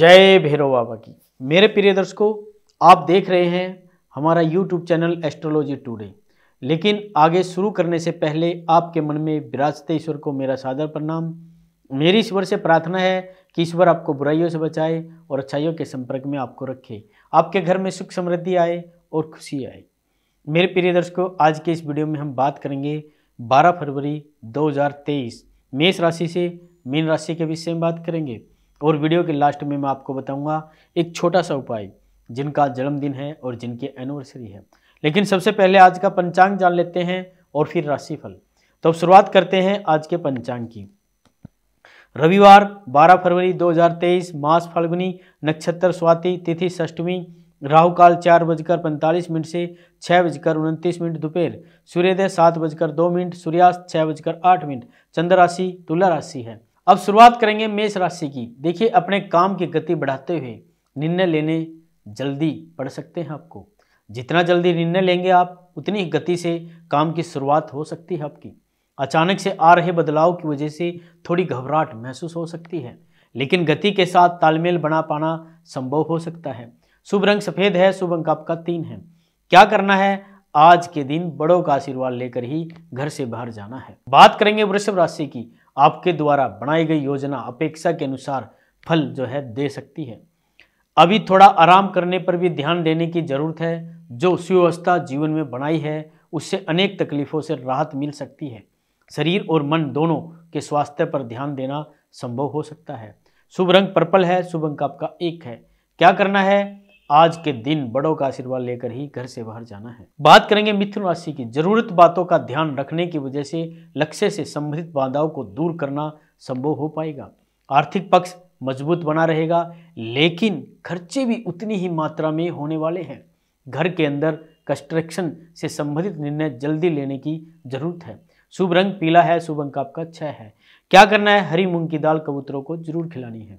जय भैरव बाबा की मेरे प्रिय दर्शकों आप देख रहे हैं हमारा यूट्यूब चैनल एस्ट्रोलॉजी टूडे लेकिन आगे शुरू करने से पहले आपके मन में विराजते ईश्वर को मेरा सादर प्रणाम मेरी ईश्वर से प्रार्थना है कि ईश्वर आपको बुराइयों से बचाए और अच्छाइयों के संपर्क में आपको रखे आपके घर में सुख समृद्धि आए और खुशी आए मेरे प्रिय दर्शकों आज के इस वीडियो में हम बात करेंगे बारह फरवरी दो मेष राशि से मीन राशि के विषय में बात करेंगे और वीडियो के लास्ट में मैं आपको बताऊंगा एक छोटा सा उपाय जिनका जन्मदिन है और जिनकी एनिवर्सरी है लेकिन सबसे पहले आज का पंचांग जान लेते हैं और फिर राशिफल तो अब शुरुआत करते हैं आज के पंचांग की रविवार 12 फरवरी 2023 मास फाल्गुनी नक्षत्र स्वाति तिथि षष्टमी राहु काल चार बजकर पैंतालीस मिनट से छः बजकर उनतीस मिनट दोपहर सूर्योदय सात बजकर दो मिनट सूर्यास्त छः बजकर आठ मिनट चंद्र राशि तुला राशि है अब शुरुआत करेंगे मेष राशि की देखिए अपने काम की गति बढ़ाते हुए निर्णय लेने जल्दी पड़ सकते हैं आपको जितना जल्दी निर्णय लेंगे आप उतनी ही गति से काम की शुरुआत हो सकती है आपकी अचानक से आ रहे बदलाव की वजह से थोड़ी घबराहट महसूस हो सकती है लेकिन गति के साथ तालमेल बना पाना संभव हो सकता है शुभ रंग सफ़ेद है शुभ अंक आपका तीन है क्या करना है आज के दिन बड़ों का आशीर्वाद लेकर ही घर से बाहर जाना है बात करेंगे वृषभ राशि की आपके द्वारा बनाई गई योजना अपेक्षा के अनुसार फल जो है दे सकती है अभी थोड़ा आराम करने पर भी ध्यान देने की ज़रूरत है जो सुव्यवस्था जीवन में बनाई है उससे अनेक तकलीफ़ों से राहत मिल सकती है शरीर और मन दोनों के स्वास्थ्य पर ध्यान देना संभव हो सकता है शुभ रंग पर्पल है शुभ अंक आपका एक है क्या करना है आज के दिन बड़ों का आशीर्वाद लेकर ही घर से बाहर जाना है बात करेंगे मिथुन राशि की जरूरत बातों का ध्यान रखने की वजह से लक्ष्य से संबंधित बाधाओं को दूर करना संभव हो पाएगा आर्थिक पक्ष मजबूत बना रहेगा लेकिन खर्चे भी उतनी ही मात्रा में होने वाले हैं घर के अंदर कंस्ट्रक्शन से संबंधित निर्णय जल्दी लेने की जरूरत है शुभ रंग पीला है शुभ अंक आपका छः अच्छा है क्या करना है हरी मूंग की दाल कबूतरों को जरूर खिलानी है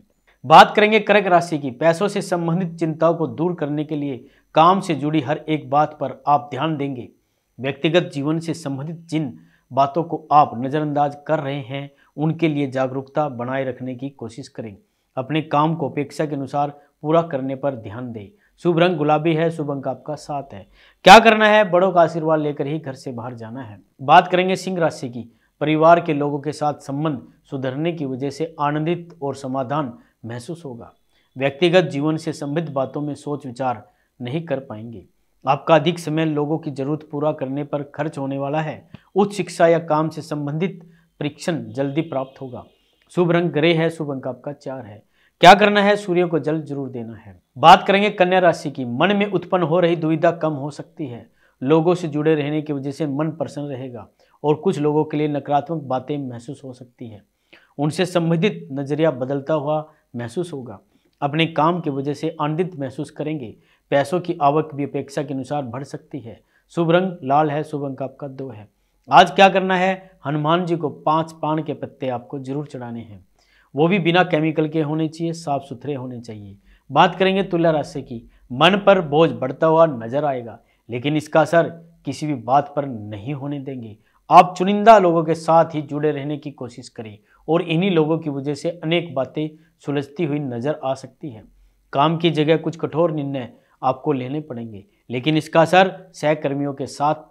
बात करेंगे कर्क राशि की पैसों से संबंधित चिंताओं को दूर करने के लिए काम से जुड़ी हर एक बात पर आप ध्यान देंगे व्यक्तिगत जीवन से संबंधित जिन बातों को आप नज़रअंदाज कर रहे हैं उनके लिए जागरूकता बनाए रखने की कोशिश करें अपने काम को अपेक्षा के अनुसार पूरा करने पर ध्यान दें शुभ रंग गुलाबी है शुभ अंक आपका साथ है क्या करना है बड़ों का आशीर्वाद लेकर ही घर से बाहर जाना है बात करेंगे सिंह राशि की परिवार के लोगों के साथ संबंध सुधरने की वजह से आनंदित और समाधान महसूस होगा व्यक्तिगत जीवन से संबंधित बातों में सोच विचार नहीं कर पाएंगे आपका अधिक समय लोगों की जरूरत पूरा करने पर खर्च होने वाला है उच्च शिक्षा या काम से संबंधित परीक्षण जल्दी प्राप्त होगा शुभ रंग ग्रह है शुभ अंक आपका चार है क्या करना है सूर्य को जल जरूर देना है बात करेंगे कन्या राशि की मन में उत्पन्न हो रही दुविधा कम हो सकती है लोगों से जुड़े रहने की वजह से मन प्रसन्न रहेगा और कुछ लोगों के लिए नकारात्मक बातें महसूस हो सकती है उनसे संबंधित नजरिया बदलता हुआ महसूस होगा अपने काम की वजह से आनंदित महसूस करेंगे पैसों की आवक भी अपेक्षा के अनुसार बढ़ सकती है शुभ रंग लाल है शुभ अंक आपका दो है आज क्या करना है हनुमान जी को पांच पान के पत्ते आपको जरूर चढ़ाने हैं वो भी बिना केमिकल के होने चाहिए साफ सुथरे होने चाहिए बात करेंगे तुला राशि की मन पर बोझ बढ़ता हुआ नजर आएगा लेकिन इसका असर किसी भी बात पर नहीं होने देंगे आप चुनिंदा लोगों के साथ ही जुड़े रहने की कोशिश करें और इन्हीं लोगों की वजह से अनेक बातें सुलझती हुई नज़र आ सकती हैं काम की जगह कुछ कठोर निर्णय आपको लेने पड़ेंगे लेकिन इसका असर सहकर्मियों के साथ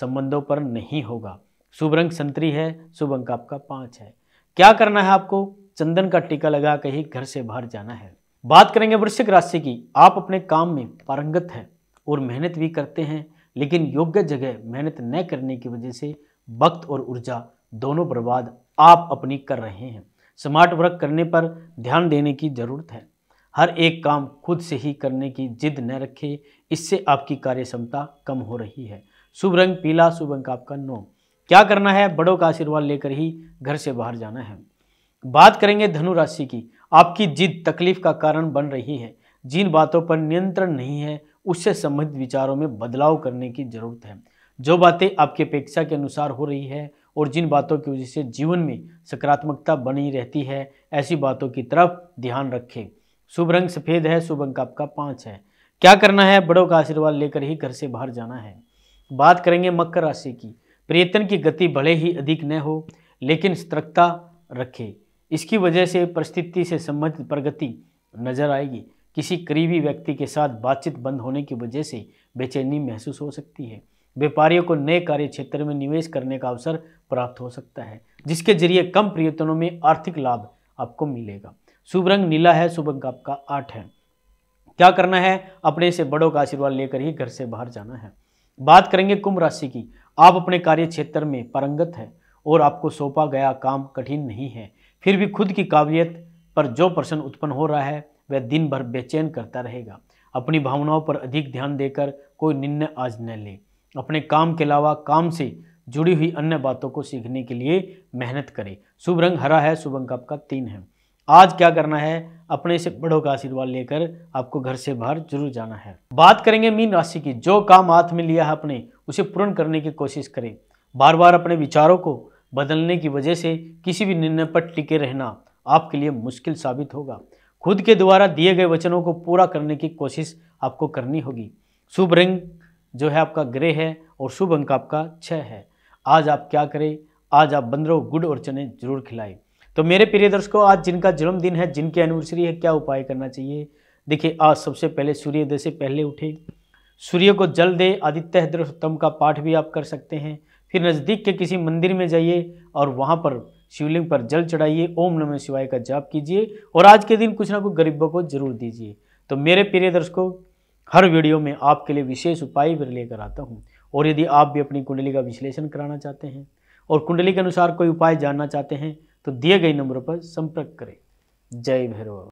संबंधों पर नहीं होगा शुभ रंग संतरी है शुभ अंक आपका पाँच है क्या करना है आपको चंदन का टीका लगा ही घर से बाहर जाना है बात करेंगे वृश्चिक राशि की आप अपने काम में पारंगत हैं और मेहनत भी करते हैं लेकिन योग्य जगह मेहनत न करने की वजह से वक्त और ऊर्जा दोनों बर्बाद आप अपनी कर रहे हैं स्मार्ट वर्क करने पर ध्यान देने की ज़रूरत है हर एक काम खुद से ही करने की जिद न रखें इससे आपकी कार्य क्षमता कम हो रही है शुभ रंग पीला शुभ अंक आपका नौ क्या करना है बड़ों का आशीर्वाद लेकर ही घर से बाहर जाना है बात करेंगे धनु राशि की आपकी जिद तकलीफ का कारण बन रही है जिन बातों पर नियंत्रण नहीं है उससे संबंधित विचारों में बदलाव करने की जरूरत है जो बातें आपकी अपेक्षा के अनुसार हो रही है और जिन बातों की वजह से जीवन में सकारात्मकता बनी रहती है ऐसी बातों की तरफ ध्यान रखें शुभ रंग सफ़ेद है शुभ अंक आपका पाँच है क्या करना है बड़ों का आशीर्वाद लेकर ही घर से बाहर जाना है बात करेंगे मकर राशि की प्रयत्न की गति भले ही अधिक न हो लेकिन सतर्कता रखें इसकी वजह से परिस्थिति से संबंधित प्रगति नजर आएगी किसी करीबी व्यक्ति के साथ बातचीत बंद होने की वजह से बेचैनी महसूस हो सकती है व्यापारियों को नए कार्य क्षेत्र में निवेश करने का अवसर प्राप्त हो सकता है जिसके जरिए कम प्रयत्नों में आर्थिक लाभ आपको मिलेगा शुभ रंग नीला है शुभ अंक आपका आठ है क्या करना है अपने से बड़ों का आशीर्वाद लेकर ही घर से बाहर जाना है बात करेंगे कुंभ राशि की आप अपने कार्य क्षेत्र में पारंगत है और आपको सौंपा गया काम कठिन नहीं है फिर भी खुद की काबिलियत पर जो प्रश्न उत्पन्न हो रहा है वह दिन भर बेचैन करता रहेगा अपनी भावनाओं पर अधिक ध्यान देकर कोई निर्णय आज न ले अपने काम के अलावा काम से जुड़ी हुई अन्य बातों को सीखने के लिए मेहनत करें शुभ रंग हरा है शुभ अंक आपका तीन है आज क्या करना है अपने से बड़ों का आशीर्वाद लेकर आपको घर से बाहर जरूर जाना है बात करेंगे मीन राशि की जो काम हाथ में लिया है आपने उसे पूर्ण करने की कोशिश करें बार बार अपने विचारों को बदलने की वजह से किसी भी निर्णय पर टिके रहना आपके लिए मुश्किल साबित होगा खुद के द्वारा दिए गए वचनों को पूरा करने की कोशिश आपको करनी होगी शुभ रंग जो है आपका ग्रे है और शुभ अंक आपका छः है आज आप क्या करें आज आप बंदरों गुड़ और चने जरूर खिलाएं तो मेरे प्रिय दर्शकों आज जिनका जन्मदिन है जिनकी एनिवर्सरी है क्या उपाय करना चाहिए देखिए आज सबसे पहले सूर्योदय से पहले उठे सूर्य को जल दे आदित्य हृदयोत्तम का पाठ भी आप कर सकते हैं फिर नज़दीक के किसी मंदिर में जाइए और वहाँ पर शिवलिंग पर जल चढ़ाइए ओम नमः शिवाय का जाप कीजिए और आज के दिन कुछ ना कुछ गरीबों को जरूर दीजिए तो मेरे प्रिय दर्शकों हर वीडियो में आपके लिए विशेष उपाय भी लेकर आता हूँ और यदि आप भी अपनी कुंडली का विश्लेषण कराना चाहते हैं और कुंडली के अनुसार कोई उपाय जानना चाहते हैं तो दिए गए नंबरों पर संपर्क करें जय भैरव